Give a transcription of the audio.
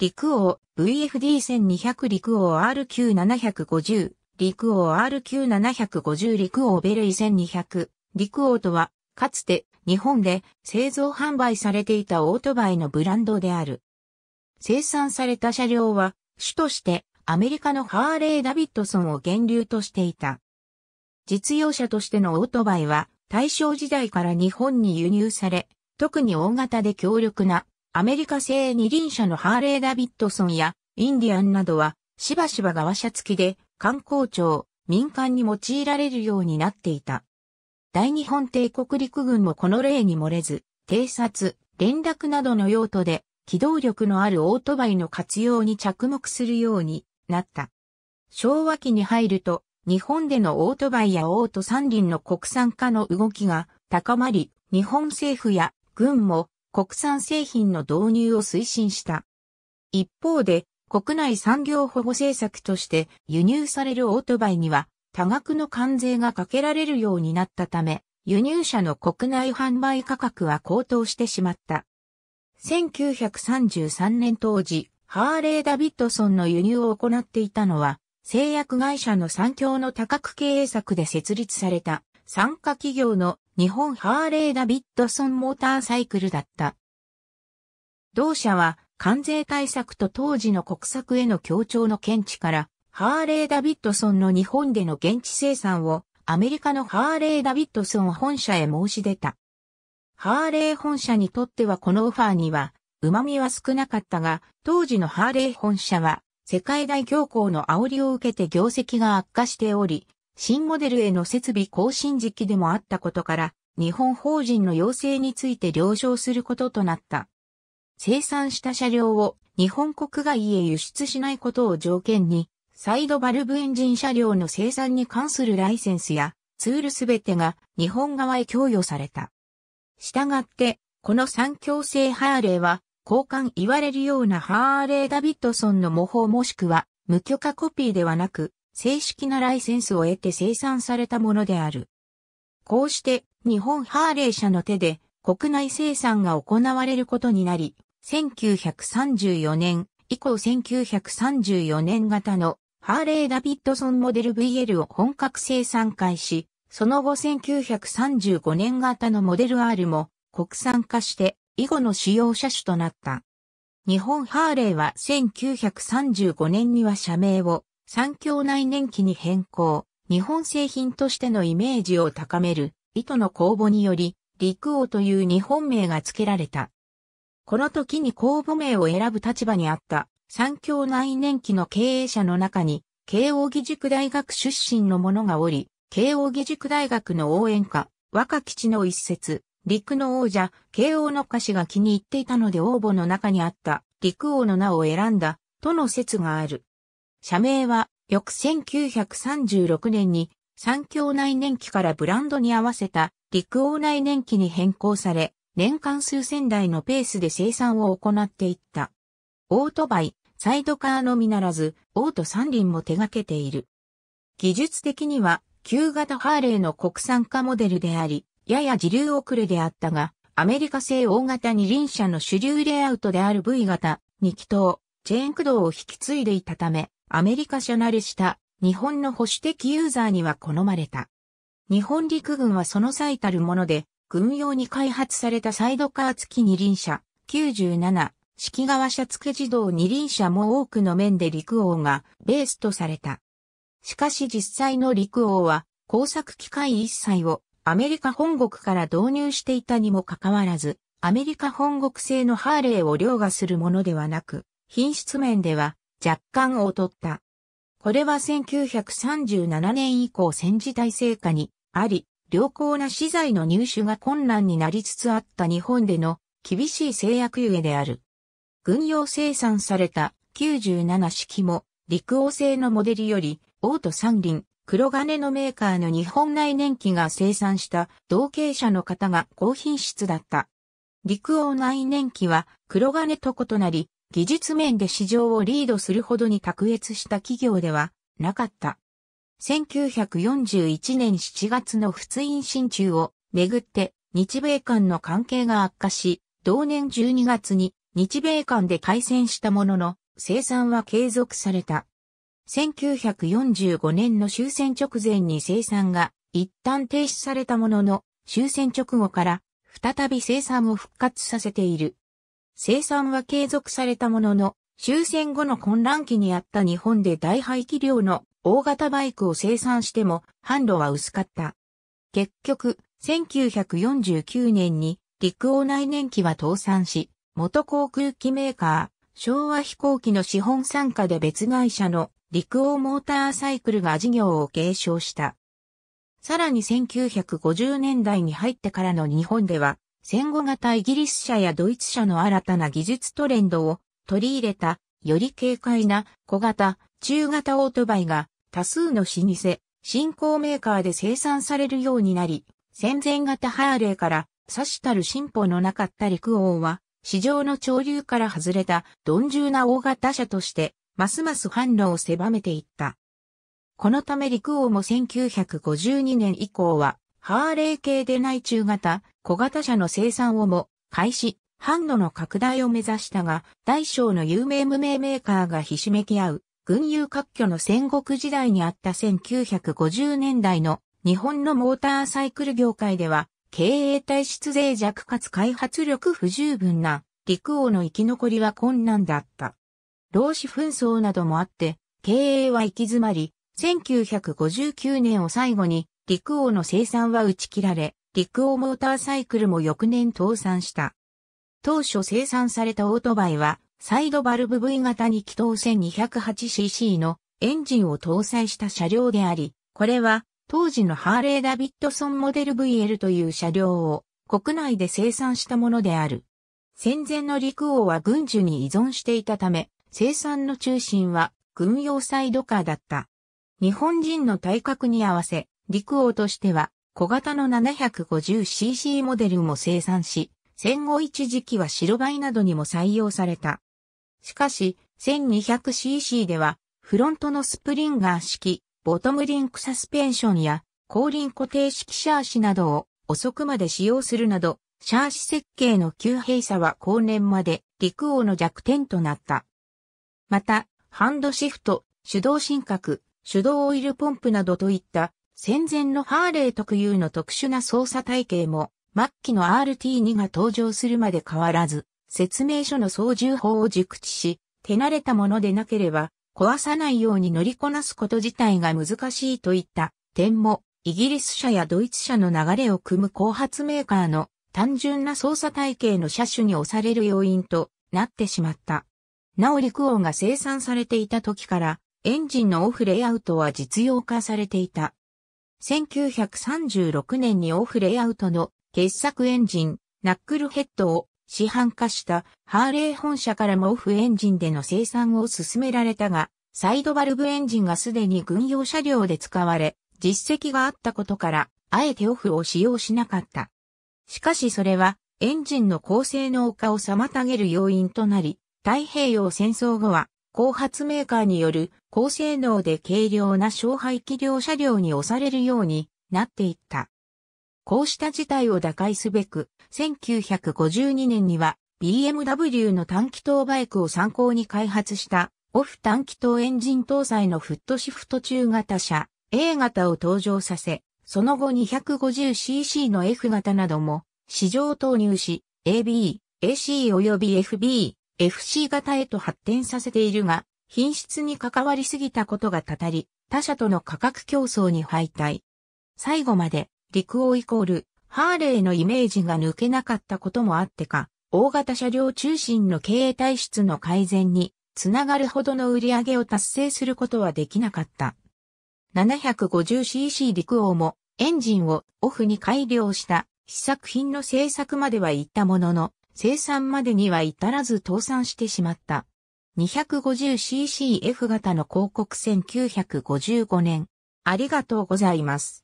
陸王 VFD1200 陸王 RQ750 陸王 RQ750 陸王ベルイ1200陸王とはかつて日本で製造販売されていたオートバイのブランドである。生産された車両は主としてアメリカのハーレー・ダビッドソンを源流としていた。実用車としてのオートバイは大正時代から日本に輸入され、特に大型で強力なアメリカ製二輪車のハーレー・ダビッドソンやインディアンなどはしばしば側車付きで観光庁、民間に用いられるようになっていた。大日本帝国陸軍もこの例に漏れず、偵察、連絡などの用途で機動力のあるオートバイの活用に着目するようになった。昭和期に入ると、日本でのオートバイやオート三輪の国産化の動きが高まり、日本政府や軍も国産製品の導入を推進した。一方で、国内産業保護政策として輸入されるオートバイには多額の関税がかけられるようになったため、輸入車の国内販売価格は高騰してしまった。1933年当時、ハーレー・ダビッドソンの輸入を行っていたのは、製薬会社の産業の多角経営策で設立された参加企業の日本ハーレー・ダビッドソン・モーターサイクルだった。同社は関税対策と当時の国策への協調の見地から、ハーレー・ダビッドソンの日本での現地生産をアメリカのハーレー・ダビッドソン本社へ申し出た。ハーレー本社にとってはこのオファーには、旨味は少なかったが、当時のハーレー本社は、世界大恐慌の煽りを受けて業績が悪化しており、新モデルへの設備更新時期でもあったことから、日本法人の要請について了承することとなった。生産した車両を日本国外へ輸出しないことを条件に、サイドバルブエンジン車両の生産に関するライセンスやツールすべてが日本側へ供与された。したがって、この三強制ハーレーは、交換言われるようなハーレー・ダビッドソンの模倣もしくは、無許可コピーではなく、正式なライセンスを得て生産されたものである。こうして日本ハーレー社の手で国内生産が行われることになり、1934年以降1934年型のハーレー・ダビッドソンモデル VL を本格生産開始、その後1935年型のモデル R も国産化して以後の使用車種となった。日本ハーレーは1935年には社名を産業内燃機に変更、日本製品としてのイメージを高める、糸の公募により、陸王という日本名が付けられた。この時に公募名を選ぶ立場にあった産業内燃機の経営者の中に、慶応義塾大学出身の者がおり、慶応義塾大学の応援歌、若吉の一節、陸の王者、慶応の歌詞が気に入っていたので応募の中にあった、陸王の名を選んだ、との説がある。社名は、翌1936年に、三峡内燃機からブランドに合わせた、陸王内燃機に変更され、年間数千台のペースで生産を行っていった。オートバイ、サイドカーのみならず、オート三輪も手掛けている。技術的には、旧型ハーレーの国産化モデルであり、やや自流遅れであったが、アメリカ製大型二輪車の主流レイアウトである V 型、二気筒、チェーン駆動を引き継いでいたため、アメリカ社慣れした日本の保守的ユーザーには好まれた。日本陸軍はその最たるもので、軍用に開発されたサイドカー付き二輪車、97、式側車付自動二輪車も多くの面で陸王がベースとされた。しかし実際の陸王は工作機械一切をアメリカ本国から導入していたにもかかわらず、アメリカ本国製のハーレーを凌駕するものではなく、品質面では若干劣った。これは1937年以降戦時体制下にあり、良好な資材の入手が困難になりつつあった日本での厳しい制約ゆえである。軍用生産された97式も陸王製のモデルより、オート三輪、黒金のメーカーの日本内燃機が生産した同型車の方が高品質だった。陸王内燃機は黒金と異なり、技術面で市場をリードするほどに卓越した企業ではなかった。1941年7月の仏印新中をめぐって日米間の関係が悪化し、同年12月に日米間で開戦したものの生産は継続された。1945年の終戦直前に生産が一旦停止されたものの終戦直後から再び生産を復活させている。生産は継続されたものの、終戦後の混乱期にあった日本で大排気量の大型バイクを生産しても販路は薄かった。結局、1949年に陸王内燃機は倒産し、元航空機メーカー、昭和飛行機の資本参加で別会社の陸王モーターサイクルが事業を継承した。さらに1950年代に入ってからの日本では、戦後型イギリス車やドイツ車の新たな技術トレンドを取り入れた、より軽快な小型、中型オートバイが多数の老舗、新興メーカーで生産されるようになり、戦前型ハーレーから差したる進歩のなかった陸王は、市場の潮流から外れた鈍重な大型車として、ますます販路を狭めていった。このため陸王も1952年以降は、ハーレー系でない中型、小型車の生産をも開始、販路の拡大を目指したが、大小の有名無名メーカーがひしめき合う、軍有割拠の戦国時代にあった1950年代の日本のモーターサイクル業界では、経営体質脆弱かつ開発力不十分な陸王の生き残りは困難だった。労使紛争などもあって、経営は行き詰まり、1959年を最後に陸王の生産は打ち切られ、陸王モーターサイクルも翌年倒産した。当初生産されたオートバイは、サイドバルブ V 型に気筒 1208cc のエンジンを搭載した車両であり、これは当時のハーレー・ダビッドソンモデル VL という車両を国内で生産したものである。戦前の陸王は軍需に依存していたため、生産の中心は軍用サイドカーだった。日本人の体格に合わせ、陸王としては小型の 750cc モデルも生産し、戦後一時期は白バイなどにも採用された。しかし、1200cc では、フロントのスプリンガー式、ボトムリンクサスペンションや、後輪固定式シャーシなどを遅くまで使用するなど、シャーシ設計の急閉鎖は後年まで陸王の弱点となった。また、ハンドシフト、手動進角、手動オイルポンプなどといった戦前のハーレー特有の特殊な操作体系も、末期の RT2 が登場するまで変わらず、説明書の操縦法を熟知し、手慣れたものでなければ、壊さないように乗りこなすこと自体が難しいといった点も、イギリス社やドイツ社の流れを組む後発メーカーの単純な操作体系の車種に押される要因となってしまった。なお陸王が生産されていた時から、エンジンのオフレイアウトは実用化されていた。1936年にオフレイアウトの傑作エンジン、ナックルヘッドを市販化したハーレー本社からもオフエンジンでの生産を進められたが、サイドバルブエンジンがすでに軍用車両で使われ、実績があったことから、あえてオフを使用しなかった。しかしそれは、エンジンの高性能化を妨げる要因となり、太平洋戦争後は、後発メーカーによる高性能で軽量な小排気量車両に押されるようになっていった。こうした事態を打開すべく、1952年には BMW の短気筒バイクを参考に開発したオフ短気筒エンジン搭載のフットシフト中型車 A 型を登場させ、その後 250cc の F 型なども市場投入し AB、AC 及び FB、FC 型へと発展させているが、品質に関わりすぎたことがたたり、他社との価格競争に敗退。最後まで、陸王イコール、ハーレーのイメージが抜けなかったこともあってか、大型車両中心の経営体質の改善に、つながるほどの売り上げを達成することはできなかった。750cc 陸王もエンジンをオフに改良した試作品の製作までは行ったものの、生産までには至らず倒産してしまった。250ccF 型の広告1955年。ありがとうございます。